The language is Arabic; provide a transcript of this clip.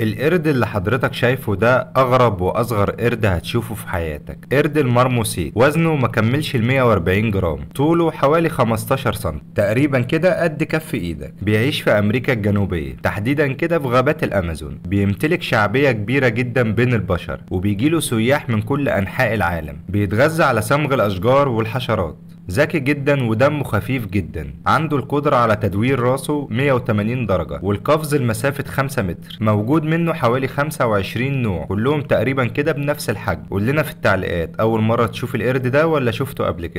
القرد اللي حضرتك شايفه ده اغرب واصغر قرد هتشوفه في حياتك قرد المرموسيت وزنه ما كملش ال 140 جرام طوله حوالي 15 سم تقريبا كده قد كف ايدك بيعيش في امريكا الجنوبيه تحديدا كده في غابات الامازون بيمتلك شعبيه كبيره جدا بين البشر وبيجيله سياح من كل انحاء العالم بيتغذى على سمغ الاشجار والحشرات ذكي جدا ودمه خفيف جدا عنده القدرة على تدوير راسه 180 درجة والقفز لمسافة 5 متر موجود منه حوالي 25 نوع كلهم تقريبا كده بنفس الحجم قول لنا في التعليقات أول مرة تشوف القرد ده ولا شفته قبل كده